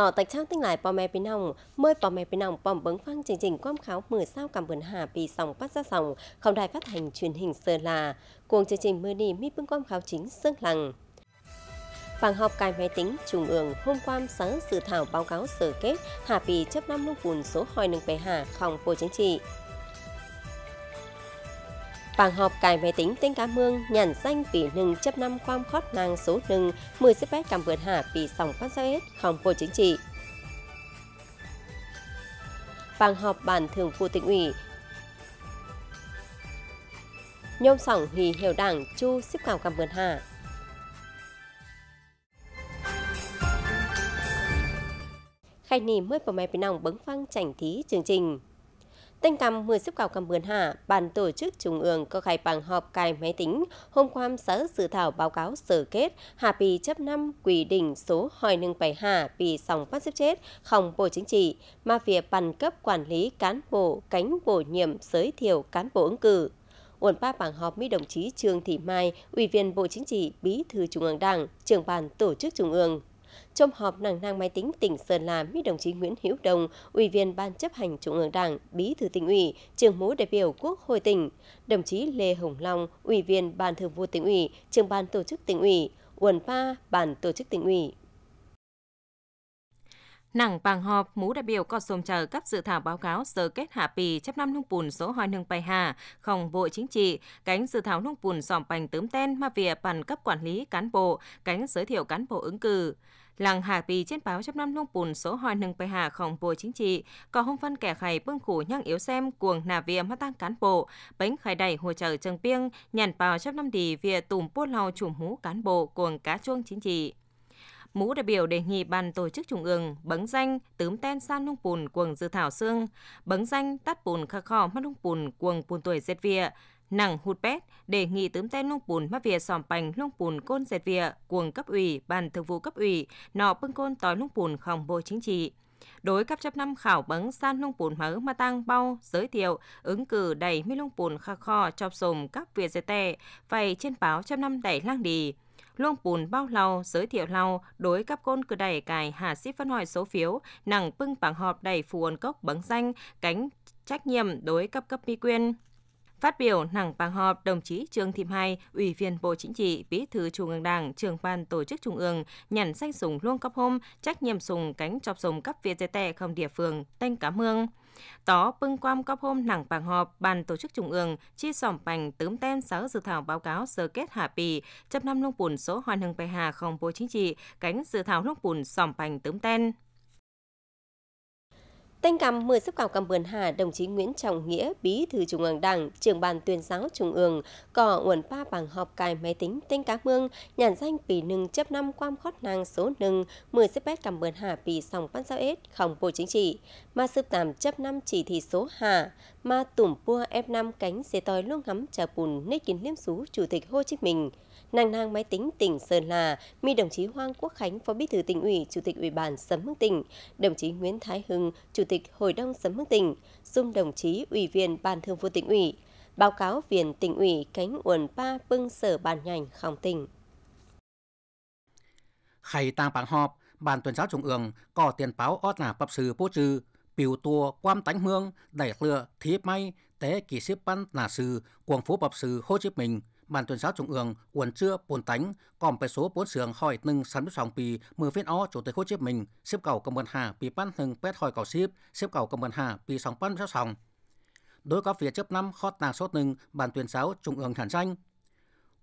Gió tạch trao tinh lại bò mè bình hồng, mơi bò mè chương trình quam kháo mười sao cảm bờn hà vì sóng bắt ra sóng, không đài phát hành truyền hình Sơn La. Cuồng chương trình mưa đi mi bưng quam kháo chính sương lằng. Phòng họp cài máy tính Trung ương hôm qua sáng dự thảo báo cáo sở kết hạ vì chấp năm lúc vùn số hỏi nâng bề hạ không vô chính trị bàn họp cài máy tính tên cá mương nhàn danh vì nừng chấp năm quam khót nàng số nừng 10 xếp bét cầm vượt hạ vì sòng phát giao hết không vô chính trị. bàn họp bản thường vụ tỉnh ủy Nhôm sỏng hì hiểu đảng chu xếp cảm cầm vượt hạ. Khai nì mới vào máy bình nòng bấn phăng chảnh thí chương trình. Tên cầm mười xếp cào cầm bươn hạ, bàn tổ chức trung ương có khai bằng họp cài máy tính, hôm qua sở dự thảo báo cáo sở kết, hạ bì chấp năm quy định số hỏi nâng bảy hạ bì sòng phát xếp chết, không bộ chính trị, mà phía bàn cấp quản lý cán bộ, cánh bổ nhiệm giới thiệu cán bộ ứng cử. Uẩn ba bảng họp với đồng chí Trương Thị Mai, Ủy viên Bộ Chính trị, Bí thư Trung ương Đảng, trưởng ban tổ chức Trung ương trong họp nàng nang máy tính tỉnh Sơn La với đồng chí Nguyễn Hữu Đồng, Ủy viên Ban chấp hành Trung ương Đảng, Bí thư tỉnh ủy, trưởng mối đại biểu Quốc hội tỉnh, đồng chí Lê Hồng Long, Ủy viên Ban thường vụ tỉnh ủy, trưởng ban tổ chức tỉnh ủy, Uẩn Pa, Ban tổ chức tỉnh ủy. Nặng bằng họp, mũ đại biểu có xồm chờ cấp dự thảo báo cáo sơ kết hạ pì chấp năm nông bùn số hoi nâng bài hà, không bộ chính trị, cánh dự thảo nông bùn dòm bành tớm tên mà vỉa bàn cấp quản lý cán bộ, cánh giới thiệu cán bộ ứng cử làng Hà Bì trên báo chấp năm lung bùn số hoài nâng bài hà khổng bùa chính trị, có hông phân kẻ khải bưng khủ nhang yếu xem cuồng nà vía mắt tăng cán bộ, bánh khải đẩy hồ trợ trần piêng, nhàn vào chấp năm đi vía tùm bốt lò chùm mũ cán bộ cuồng cá chuông chính trị. Mũ đại biểu đề nghị ban tổ chức trung ương bấn danh tớm ten san lung bùn cuồng dự thảo xương, bấn danh tắt bùn khắc khò mắt lung bùn cuồng bùn tuổi dệt vía, nặng hụt bét để nghỉ tướm tên lung bùn mà vỉa xòm bành lung bùn côn dệt vỉa cuồng cấp ủy bàn thường vụ cấp ủy nọ bưng côn tỏi lung bùn không bộ chính trị đối cấp chấp năm khảo bấn san lung bùn mở mà tăng bao giới thiệu ứng cử đầy mi lung bùn kha kho chọc sùm các việc dệt tè vậy trên báo chấp năm đẩy lang đi luông bùn bao lau giới thiệu lau đối cấp côn cử đẩy cài hà xít phân hỏi số phiếu nặng bưng bảng họp đẩy phù cốc bấn danh cánh trách nhiệm đối cấp cấp mi quyên Phát biểu nặng bàn họp, đồng chí Trương Thị Mai, Ủy viên Bộ Chính trị, Bí thư Trung ương Đảng, trưởng ban tổ chức Trung ương, nhận danh sùng luôn cấp hôm, trách nhiệm sùng cánh chọc sùng cấp phía tệ không địa phương, tên cảm mương Tó bưng quam cấp hôm nặng bàn họp, ban tổ chức Trung ương, chi sòm bành tớm tên sáu dự thảo báo cáo sơ kết hạ bì, chấp năm lông bùn số hoàn hưng bài hà không Bộ Chính trị, cánh dự thảo lông bùn sòm bành tớm tên. Tên cầm 10 xếp cao cầm vườn hà đồng chí Nguyễn Trọng Nghĩa, Bí thư Trung ương Đảng, trưởng ban tuyên giáo Trung ương, có nguồn pa bằng họp cài máy tính tên cá mương, nhàn danh pì nưng chấp năm quam khót nàng số nưng, 10 xếp bét cầm vườn hà pì sòng văn giao ết, không bộ chính trị, ma sư tạm chấp năm chỉ thị số hà, ma tủm pua F5 cánh dê tòi luôn ngắm trà bùn nét kín liêm sú Chủ tịch Hồ Chí Minh nàng nang máy tính tỉnh Sơn La, mi đồng chí Hoàng Quốc Khánh, Phó Bí thư tỉnh ủy, Chủ tịch Ủy ban Sấm mức tỉnh, đồng chí Nguyễn Thái Hưng, Chủ tịch Hội đồng Sấm mức tỉnh, xung đồng chí Ủy viên Ban Thường vụ tỉnh ủy, báo cáo viên tỉnh ủy cánh uẩn ba bưng sở ban ngành khòng tỉnh. Khay tang bảng họp, Ban tuyên giáo trung ương có tiền báo ót là bập sư bố trừ, biểu tua quan tánh hương, đẩy lựa, thí may, tế kỳ xếp ban là sư, quần phố bập sư Hồ Chí Minh – ban tuyên giáo trung ương uẩn chưa bốn tánh còn bài số bốn sườn hỏi nâng sắn bếp sòng pì mười phiên o chủ tịch hồ chí minh xếp cầu công an hà pì ban nâng pet hỏi cầu xếp xếp cầu công an hà pì sòng ban bếp sòng đối có phía chấp năm kho tàng số nâng ban tuyên giáo trung ương hàn danh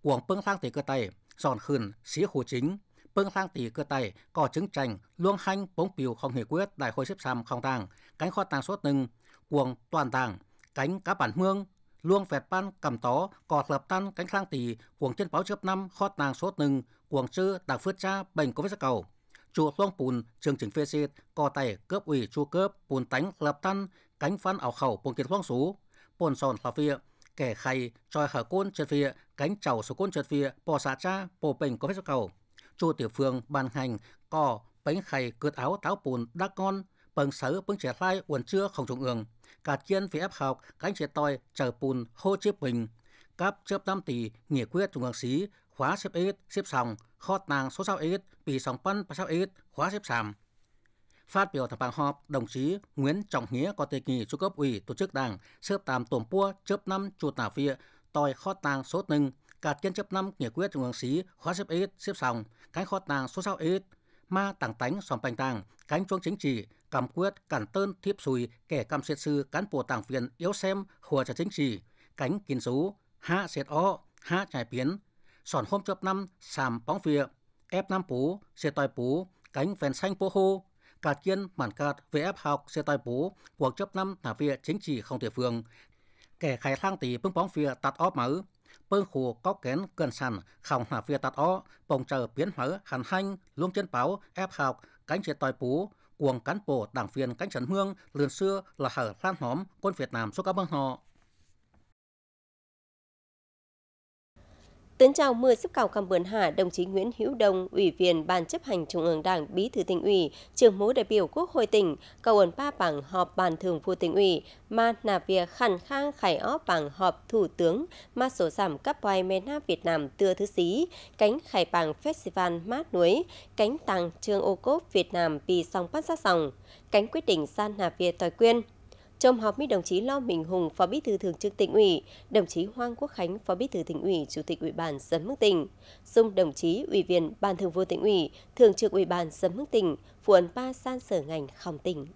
uổng bưng thang tỷ cơ tay giòn khườn xí hồ chính bưng thang tỷ cơ tay có chứng tranh luông hanh bóng piều không hề quyết đại hội xếp sam không tàng cánh kho tàng số nâng cuồng toàn tàng cánh cá bản mương luông vẹt ban cầm tó cọt lập tan cánh lang tỷ cuồng trên báo chớp năm khót nàng số nừng cuồng sư tạc phước cha bệnh covid vết cầu chủ luông bùn trường chỉnh phê xịt cò tay cướp ủy chu cướp bùn tánh lập tan cánh phan ảo khẩu bùn kiệt luông sú bồn sòn là phía kẻ khay tròi hở côn trượt phía cánh chảo số côn trượt phía bò xà cha bò bệnh covid vết cầu chu tiểu phương bàn hành cò bánh khay cướp áo táo bùn đắc con bằng sáu bằng trẻ lai uẩn chưa không trung ương cả kiên phía áp học cánh trẻ tôi chờ bùn hô chiếc bình cấp chớp năm tỷ nghị quyết trung ương xí khóa xếp ít xếp sòng kho tàng số sao ít bị sòng phân ba sao ít khóa xếp sàm phát biểu tại bàn họp đồng chí nguyễn trọng nghĩa có đề nghị cho cấp ủy tổ chức đảng xếp tạm tổn pua chớp năm chủ tả phía tôi kho tàng số nâng cả kiên chấp năm nghị quyết trung ương xí khóa xếp ít xếp sòng cánh kho tàng số sao ít ma tàng tánh xòm bành tàng, cánh chuông chính trị, cầm quyết, cản tơn, thiếp sùi, kẻ cầm siết sư, cán bộ tàng viện yếu xem, hùa trả chính trị, cánh kín sú, hạ siết o, hạ trải biến, sòn hôm chớp năm, sàm bóng phìa, ép năm phú siết tòi phú cánh phèn xanh phố hô, cạt kiên, mản cạt, về ép học, siết tòi phú cuộc chớp năm thả việc chính trị không thể phương, kẻ khai thang tỷ bưng bóng phía tạt óp máu, bơm khu có kén cơn sàn khảo hạ phía tạt ó bồng chờ biến hở hàn hanh luông trên báo ép học cánh chế tòi phú cuồng cán bộ đảng viên cánh trần hương lườn xưa là hở lan hóm quân việt nam số các băng họ Tấn chào mưa sức cào cầm bờn hạ đồng chí Nguyễn Hữu Đông, Ủy viên Ban chấp hành Trung ương Đảng Bí thư tỉnh ủy, trưởng mối đại biểu Quốc hội tỉnh, cầu ơn ba bảng họp bàn thường vụ tỉnh ủy, mà nà việc khẳng khang khải ó bảng họp thủ tướng, mà sổ giảm cấp bài mê nam Việt Nam tưa thứ xí, cánh khải bảng festival mát núi, cánh tàng trường ô cốp Việt Nam vì song bắt ra sòng, cánh quyết định san nà việc tòi quyên, trong họp với đồng chí Lo Minh Hùng, Phó Bí thư Thường trực tỉnh ủy, đồng chí Hoàng Quốc Khánh, Phó Bí thư tỉnh ủy, Chủ tịch Ủy ban dân mức tỉnh, Dung đồng chí Ủy viên Ban Thường vụ tỉnh ủy, Thường trực Ủy ban dân mức tỉnh, Phụ ấn ba san sở ngành không tỉnh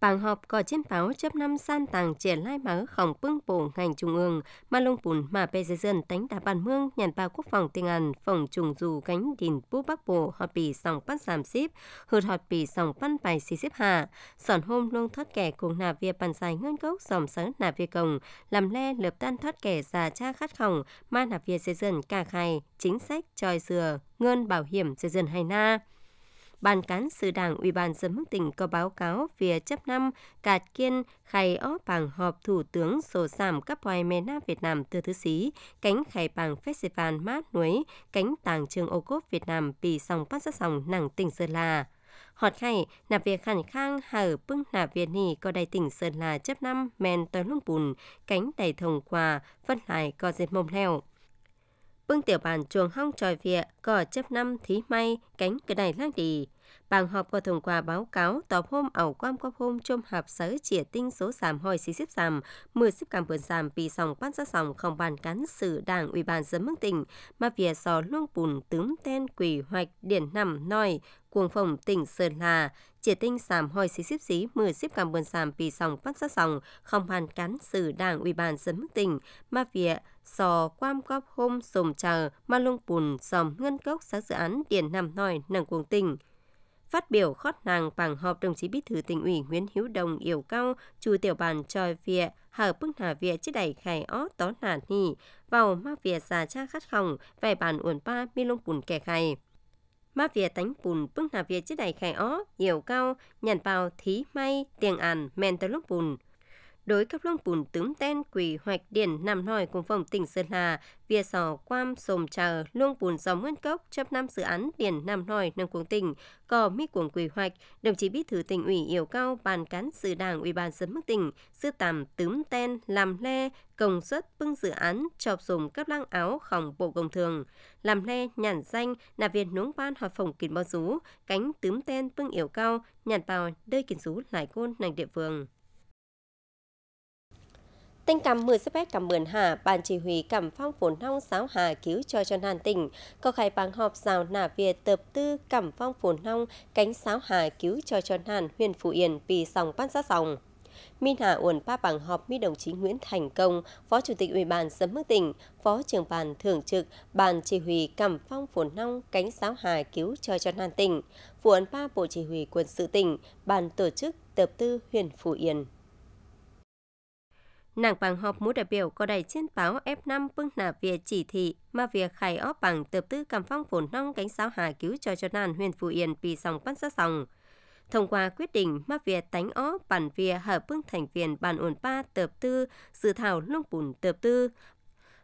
bảng họp có trên báo chấp năm san tàng triển lai má khổng bưng bổ ngành trung ương mà lông bùn mà bê dây dân đánh đá bàn mương nhàn vào quốc phòng tinh an phòng trùng dù cánh đình bú bắc bộ họp bì sòng bắt giảm xếp hụt họp bì sòng văn bài xì xếp hạ sòn hôm luôn thoát kẻ cùng nạp via bàn dài ngân gốc dòng sáng nạp via cồng làm le lợp tan thoát kẻ già cha khát khổng mà nạp via dây dân cả khai chính sách tròi dừa ngân bảo hiểm dây dân hay na Ban cán sự Đảng Ủy ban dân mức tỉnh có báo cáo về chấp năm cạt kiên khai ó bằng họp Thủ tướng sổ giảm cấp hoài mê Nam Việt Nam từ thứ sĩ cánh khai bằng festival mát núi, cánh tàng trường ô cốp Việt Nam bị sòng bắt sát sòng nặng tỉnh Sơn La. Họt khay nạp việc khẳng khang hở bưng nạp việt nì có đầy tỉnh Sơn La chấp năm men tới luôn bùn, cánh đầy thông quà, vân lại có dệt mông leo vương tiểu bản chuồng hong tròi vịa có chấp năm thí may cánh cái này lác đi. Bàng họp có thông qua báo cáo tọp hôm ẩu quam quam hôm chôm hạp sở chỉ tinh số giảm hồi xí xếp giảm, mười xếp cảm vườn giảm vì sòng quan sát sòng không bàn cán sự đảng ủy ban dân mương tỉnh, mà vỉa sò luông bùn tướng tên quỷ hoạch điển nằm noi, cuồng phòng tỉnh Sơn Là, chỉ tinh sảm hồi xí xíp xí mưa xíp cảm buồn sảm vì sòng phát ra sòng không hoàn cán xử đảng ủy ban dân tỉnh ma vịa sò quam cóp hôm sồm chờ ma lung bùn sòm ngân cốc sáng dự án điển nằm nòi nâng cuồng tỉnh Phát biểu khót nàng bằng họp đồng chí bí thư tỉnh ủy Nguyễn Hiếu Đồng yêu cao chủ tiểu bàn tròi vịa hở bưng hà vịa chứ đẩy khai ó tó nản hì vào ma vịa xà cha khát khỏng vài bàn uồn ba mi lông bùn kẻ khai mà về tánh bùn bưng nà về chứ đầy khai ó, hiểu cao, nhàn vào thí may, tiền ản, men tới lúc bùn, đối cấp long bùn tướm ten quỷ hoạch điển nằm nòi cùng phòng tỉnh Sơn Hà, via sò quam sồm trờ luông bùn dòng nguyên cốc chấp năm dự án điển nằm nòi nâng cuồng tỉnh, cò mi cuồng quỷ hoạch, đồng chí bí thư tỉnh ủy yêu cao bàn cán sự đảng ủy ban dân mức tỉnh, sư tàm tướm ten làm le công suất bưng dự án chọc dùng cấp lăng áo khổng bộ công thường làm le nhản danh là viên núng ban họp phòng kín bao rú cánh tướm ten bưng vâng yêu cao nhàn bào đơi kín rú lại côn nành địa phương Tỉnh cầm xếp sắp cầm mượn hạ, bàn chỉ huy cầm phong phốn nong sáo hà cứu cho cho nàn tỉnh, có khai bằng họp rào nả Việt tập tư cầm phong phốn nong cánh sáo hà cứu cho cho nàn huyền Phú Yên vì sòng bắn ra sòng. minh Hà Uẩn ba bằng họp với đồng chí Nguyễn Thành Công, Phó Chủ tịch Ủy ban Sấm Mức tỉnh, Phó trưởng bàn thường trực, bàn chỉ huy Cẩm Phong Phồn Nong cánh sáo hà cứu cho cho Nan tỉnh, Phú Ấn ba Bộ Chỉ huy Quân sự tỉnh, bàn tổ chức tập tư huyện Phú Yên nàng bằng họp mũ đại biểu có đầy trên báo F5 bưng nà việc chỉ thị mà việc khải óp bằng tập tư cầm phong phổn nông cánh sáo hà cứu cho cho nàng huyền phù yên vì sòng quan sát sòng. Thông qua quyết định mà việc tánh ó bản việc hợp bưng thành viên bản ổn ba tập tư dự thảo lung bùn tập tư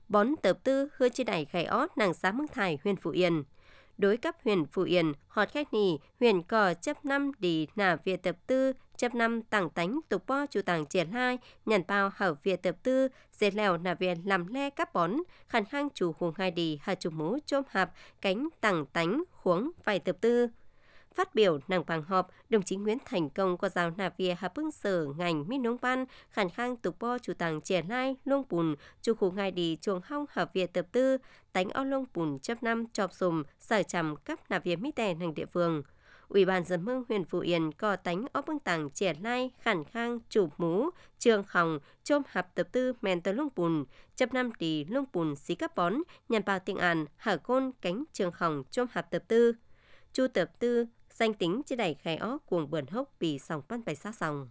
bón tập tư hứa trên đẩy khải ó nàng xá mưng thải huyền phù yên đối cấp huyện Phú Yên, họt khách nì, huyện cò chấp năm đi nà việt tập tư, chấp năm tảng tánh tục po chủ tàng triển hai, nhận bao hở việt tập tư, dệt lèo nà việt làm le các bón, khăn khang chủ hùng hai đi hà chủ mũ chôm hạp, cánh tảng tánh, huống vài tập tư. Phát biểu nàng vàng họp, đồng chí Nguyễn Thành Công qua giao nạp về hạ bưng sở ngành minh nông văn, khẳng khang tục bo chủ tàng trẻ lai, luông bùn, chủ khu ngai đi chuồng hong hợp về tập tư, tánh o luông bùn chấp năm chọp sùm, sở trầm cắp nạp về mỹ tè nàng địa phương. Ủy ban dân mương huyện phụ Yên có tánh ó bưng tàng trẻ lai, khản khang, chủ mú, trường khòng, chôm hạp tập tư mèn tờ lung bùn, chấp năm tỷ lung bùn xí cắp bón, nhàn vào tiếng àn, hở côn cánh trường khòng chôm hạp tập tư. Chu tập tư danh tính chỉ đẩy khai ó cuồng bờn hốc vì sòng pan bày xa sòng.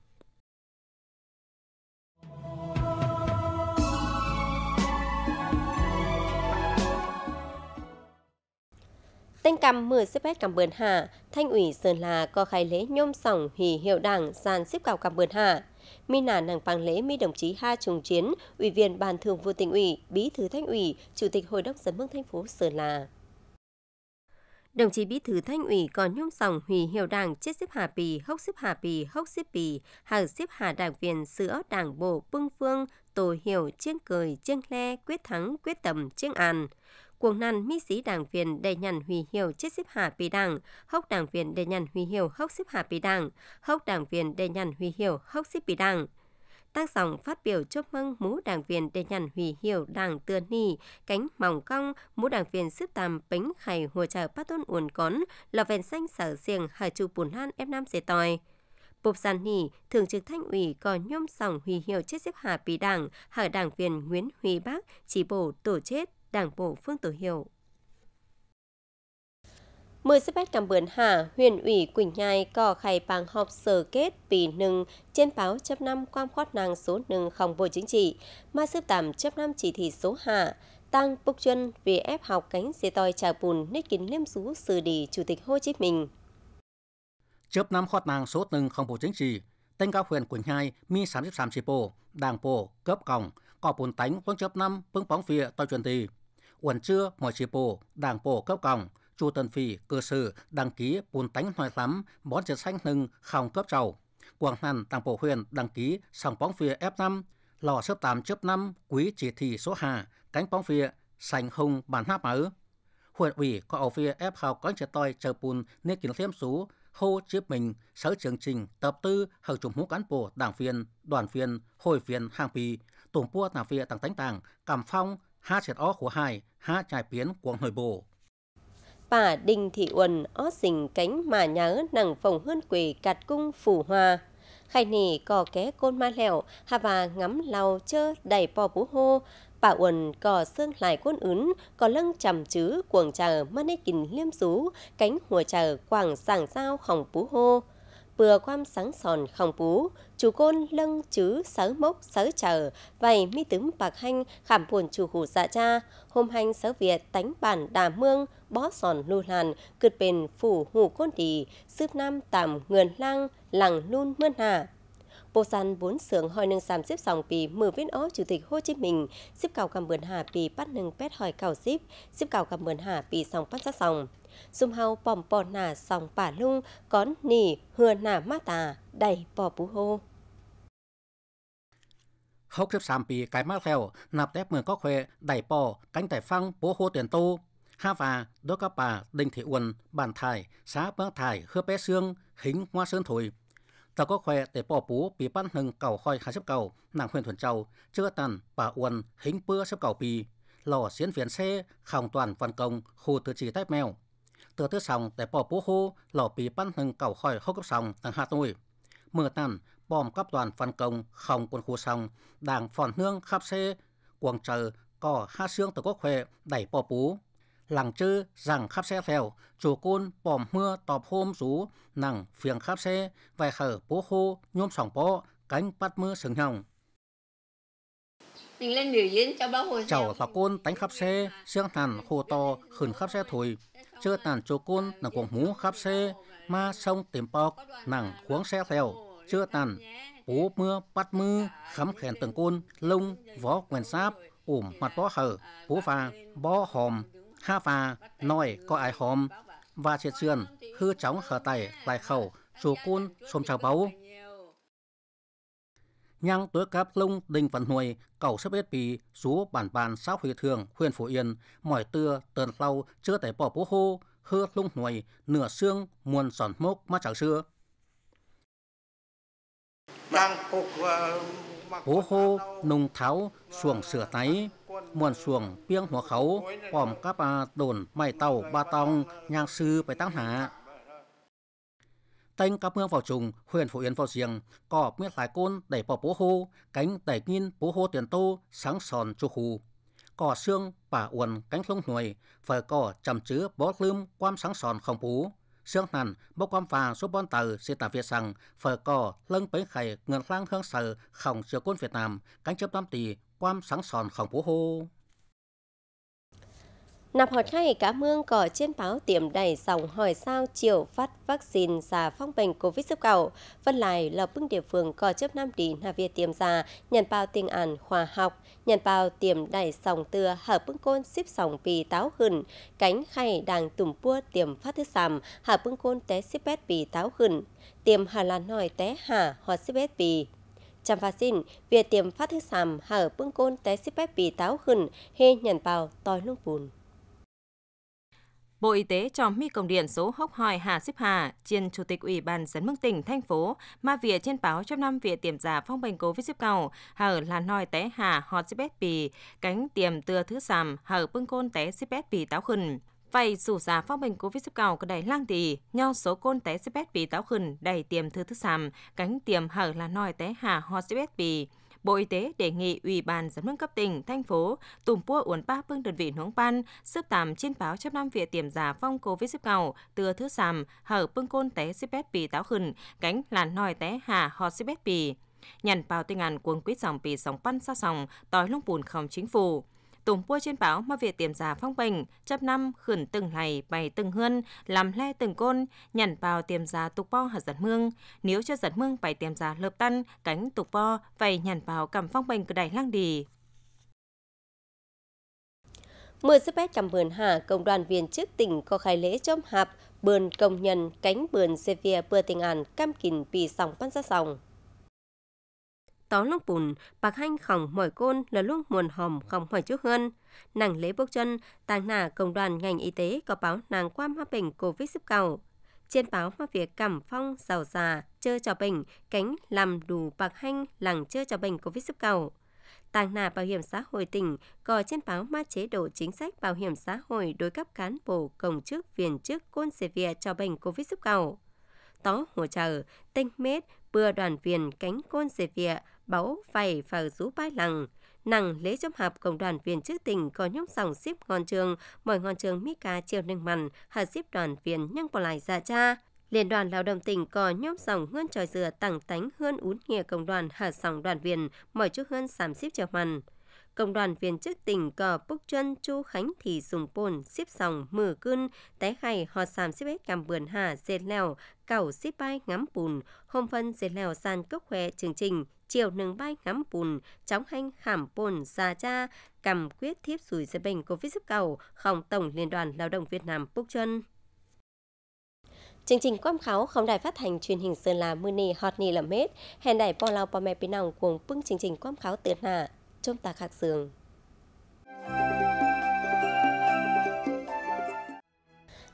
Tên cầm mười xếp hết cầm bờn hạ, thanh ủy Sơn La có khai lễ nhôm sòng hỷ hiệu đảng sàn xếp cào cầm bờn hạ. Mi nả nàng phàng lễ mi đồng chí Ha Trùng Chiến, ủy viên ban thường vụ tỉnh ủy, bí thư thanh ủy, chủ tịch hội đồng dân mức thành phố Sơn La. Đồng chí Bí thư Thanh ủy còn nhung sòng hủy hiệu đảng chết xếp hà pì hốc xếp hà pì hốc xếp pì hàng xếp hà đảng viên sữa đảng bộ bưng phương, tổ hiểu chiêng cười, chiêng le, quyết thắng, quyết tầm, chiêng an. Cuộc năn mỹ sĩ đảng viên đầy nhằn hủy hiệu chết xếp hà pì đảng, hốc đảng viên đầy nhằn hủy hiệu hốc xếp hà pì đảng, hốc đảng viên đầy nhằn hủy hiệu hốc xếp pì đảng tác giọng phát biểu chúc mừng mũ đảng viên để nhận hủy hiệu đảng tựa nì, cánh mỏng cong, mũ đảng viên xếp tàm bánh khải hồ trợ phát tôn uồn cón, là vẹn xanh sở riêng hải trụ bùn han ép nam dễ tòi. Bộp giàn nỉ, thường trực thanh ủy có nhôm sòng hủy hiệu chết xếp hạ bị đảng, hạ đảng viên Nguyễn Huy Bác, chỉ bổ tổ chết, đảng bộ Phương Tổ Hiệu. 10 sức bát cầm bướn hả, huyện ủy Quỳnh Nhai có khai bằng họp sở kết vì nâng trên báo chấp năm quam khoát nàng số nâng không bộ chính trị, mà sức tạm chấp năm chỉ thị số hạ, tăng bốc chân vì ép học cánh dê toi trà bùn nít kín liêm sú xử đi Chủ tịch Hồ Chí Minh. Chấp năm khoát nàng số nâng không bộ chính trị, tên cao huyện Quỳnh Nhai mi 33 chỉ bộ, đảng bộ, cấp còng, có bùn tánh quân chấp năm phương bóng phía toi chuẩn tì. Uẩn trưa mọi chỉ bộ, đảng bộ cấp còng, chu tân phi cơ sở đăng ký bốn tánh hoài lắm bón chiến sách nâng không cấp trầu quảng hàn tăng bộ huyện đăng ký sòng bóng phía f 5 lò sớp tám chớp năm quý chỉ thị số hà cánh bóng phía sành hùng bản háp ở huyện ủy có ở phía f hào có trẻ tôi chờ bùn nên kiến thêm số hô chiếc mình sở chương trình tập tư hậu chủng hữu cán bộ đảng viên đoàn viên hội viên hàng pì tổng bua đảng viên tăng tánh tàng cảm phong hai triệt ó của hai hai trải biến của nội bộ bà đình thị uẩn ó xình cánh mà nhớ nằng phòng hơn quỷ cạt cung phủ hoa khai nỉ cò ké côn ma lẹo hà và ngắm lau chơ đầy po bú hô bà uẩn cò xương lại côn ứn cò lăng trầm chứ cuồng chờ mất nét kình liêm rú cánh hùa chờ quảng sảng sao hỏng bú hô bừa quam sáng sòn khòng phú chủ côn lâng chứ sớ mốc sớ chờ, vầy mi tứng bạc hanh khảm buồn chủ hủ dạ cha, hôm hanh sớ Việt tánh bản đà mương, bó sòn lưu làn, cượt bền phủ hủ côn tỷ, sướp nam tạm ngườn lang, lằng nun mươn hà. bộ sàn bốn sướng hỏi nâng xàm xếp sòng pì mở viên ố chủ tịch Hồ Chí Minh, xếp cào cầm bườn hà pì bắt nâng pét hỏi cào xếp, xếp cào cầm bườn hà pì sòng bắt sát sòng. Xung hau bỏm bò nả sòng bả lung, cón nỉ hừa nả má tà, đầy bò bú hô. 63 ปีกายมาแล้วนับแต่เมืองก็เควได้ปอกันแต่ฟังโปโฮเตียนตูห้าวาดกกป่าดิงถิอวนบ้านไทยสาเมืองไทยเฮือเป้เซืองหิงหัวเสือนถุยแต่ก็แควแต่ปอปูปีปั้นหนึ่งเก่าคอยหาสิบเก่านางเพื่อนถวนเจ้าเจือตันป่าอวนหิงเปื้อสิบเก่าปีหล่อเสียนเฟียนเซ่ข่าว toàn ฟันกงโคเตือจีใต้แมวตัวที่สองแต่ปอปูฮูหล่อปีปั้นหนึ่งเก่าค่อยเข้ากับสองต่างหาตุ้ยเมื่อนั้นปอมกับ đoàn phản công không quân khu sông đảng phòn hương khắp xê quảng trời có hát xương từ quốc huệ đẩy bò pú làng chư rằng khắp xe theo chủ côn bòm mưa tọp hôm rú nặng phiền khắp xe vài khở bố khô nhôm sòng bó cánh bắt mưa sừng nhồng mình lên côn đánh khắp xe xương hàn khô to khửn khắp xe thổi chưa tàn chỗ côn là cuộc mũ khắp xe ma sông tìm bọc nặng khoáng xe theo chưa tàn ố mưa bắt mưa khắm khèn từng côn lông vó quen sáp ủm mặt bó hở bố phà bó hòm ha phà nói có ai hòm và triệt sườn hư chóng hở tay lại khẩu chùa côn xôm chào báu nhang tứ cáp lung đình phần hồi cầu sắp biết bị rú bản bàn sáu huy thường huyền phổ yên mỏi tưa tờn lau chưa thể bỏ bố hô hư lung hồi nửa xương muôn sòn mốc mắt chẳng xưa ờ, bố hô nung tháo xuồng sửa táy muôn xuồng piêng หัว khấu pòm các bà đồn mày tàu ba tông nhang sư phải tăng hạ tênh các mương vào trùng huyện phổ yên vào riêng có miết lại côn đẩy bỏ bố hô cánh đẩy nghìn bố hô tiền tô sáng sòn chu khu cỏ xương bà uồn cánh lông nuôi phải cỏ chầm chứa bó lươm quam sáng sòn không phú xương nằn bó quam phà số bon tờ sẽ tả việt rằng phải cỏ lưng bấy khải ngân lang hương sở khổng chiều quân việt nam cánh chớp tam tỷ quam sáng sòn không phú hô Nạp hot hay cả mương cỏ trên báo tiệm đầy dòng hỏi sao chiều phát vaccine và phong bệnh Covid sức cầu. Vân lại là bưng địa phương cỏ chấp nam đi Hà Việt tiệm già, nhận bao tiền ảnh khoa học, nhận bao tiệm đầy dòng tưa hở bưng côn xếp sòng vì táo hừng, cánh khay đang tùm pua tiệm phát thứ sàm, hở bưng côn té xếp bét vì táo hừng, tiệm hà lan nòi té hà hoặc xếp bét vì chăm phát xin việc tiệm phát thứ sàm hở bưng côn té xếp bét vì táo hừng, hê nhận bao tòi lung bùn. Bộ Y tế cho mi công điện số hốc hòi Hà Xíp Hà, trên Chủ tịch Ủy ban dân mức tỉnh, thành phố, mà vỉa trên báo trong năm vỉa tiềm giả phong bệnh covid xếp cầu, hở là nòi té hà họt xếp bì, cánh tiềm tưa thứ sàm, hở bưng côn té xếp bì táo khẩn. Vậy dù giả phong bệnh covid xếp cầu có đầy lang tỷ, nho số côn té xếp bì táo khẩn, đầy tiềm thứ thứ sàm, cánh tiềm hở là nòi té hà họt xếp bì. Bộ Y tế đề nghị Ủy ban Giám đốc cấp tỉnh, thành phố tùm pua uốn ba phương đơn vị nóng ban sức tạm trên báo chấp năm việc tiềm giả phong covid sức cầu tưa thứ sàm hở phương côn té xếp bì táo khừng cánh làn nòi té hà họ xếp bì nhằn vào tinh ngàn cuồng quyết dòng bì sóng pan sa sòng tỏi lông bùn không chính phủ tổng pua trên báo mà việc tiềm giả phong bình chấp năm khẩn từng này bày từng hơn làm le từng côn, nhằn vào tiềm giả tục po hạt giật mương. Nếu cho giật mương bày tiềm giả lợp tan, cánh tục po, vậy nhằn vào cầm phong bình cửa đài lang đì, mười xếp bé cầm bườn hà công đoàn viên trước tỉnh có khai lễ chôm hạp bườn công nhân cánh bườn Sevilla bừa tình ản cam kìn vì sòng bắn ra sòng tó lông bùn, bạc hanh khổng mỏi côn là lúc muôn hòm khổng hỏi trước hơn. Nàng lễ bước chân, tàng nà công đoàn ngành y tế có báo nàng qua hoa bình covid sức cầu. Trên báo hoa việc cảm phong, giàu già, chơ trò bình, cánh làm đủ bạc hanh làng chơ trò bình covid sức cầu. Tàng nà Bảo hiểm xã hội tỉnh có trên báo ma chế độ chính sách bảo hiểm xã hội đối cấp cán bộ, công chức, viên chức, côn xe vìa cho bệnh COVID giúp cầu. Tó hỗ trợ, tinh mết, bừa đoàn viên cánh côn xe vìa, báu phải và rú bai lằng. Nặng lễ chấm hạp cộng đoàn viên chức tỉnh có nhóm dòng xếp ngon trường, mời ngon trường Mika chiều nâng mặn, hạ xếp đoàn viên nhân bỏ lại dạ cha. Liên đoàn Lao động tỉnh có nhóm dòng hơn tròi dừa tặng tánh hơn ún nghĩa cộng đoàn hạ sòng đoàn viên, mời chút hơn sám xếp chiều mặn công đoàn viên chức tỉnh cờ Búc Chân Chu Khánh thì dùng bồn, xếp sòng, mử cơn, té khay, hò sàm xếp hết cảm vườn hà, dệt lèo, cầu xếp bay ngắm bùn, hôm phân dệt lèo sàn cốc khỏe chương trình, chiều nâng bay ngắm bùn, chóng hanh khảm bồn, già cha, cầm quyết thiếp rủi dịch bệnh covid sức cầu, không Tổng Liên đoàn Lao động Việt Nam Búc Chân. Chương trình quan khảo không đài phát hành truyền hình Sơn La Muni Hot Ni Lâm Hết. Hẹn đài bỏ lao bỏ mẹ bình nòng cùng bưng chương trình quan khảo tự hạ trong ta hạt sườn.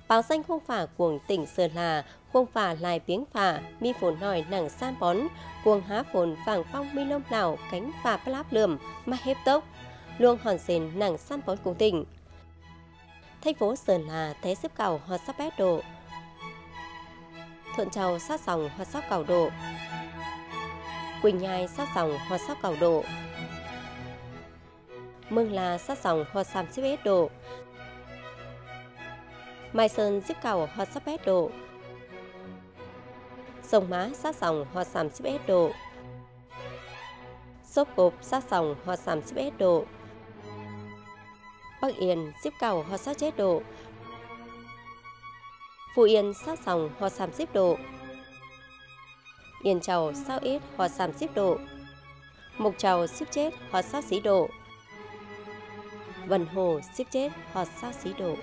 Báo xanh không phả của tỉnh Sơn La, không phả lại tiếng phả, mi phồn nòi nặng san bón, cuồng há phồn vàng phong mi lông lào cánh phả pláp lườm, mà hếp tốc, luông hòn xền nặng san bón cùng tỉnh. Thành phố Sơn La thế xếp cầu hoa sắp bét độ, thuận trầu sát dòng hoa sắp cầu độ, quỳnh nhai sát dòng hoa sắp cầu độ, mương là sát dòng hoặc sàm xếp ép độ. Mai sơn xếp cầu hoặc sắp ép độ. Sông má sát dòng hoặc sàm xếp ép độ. Sốp cộp sát dòng hoặc sàm xếp ép độ. Bắc Yên xếp cầu hoặc sát chết độ. Phú Yên sát dòng hoặc sàm xếp độ. Yên Chầu sao ít hoặc sàm xếp độ. Mộc Chầu xếp chết hoặc sát xí độ vần hồ, xiết chết hoặc xác xí độ.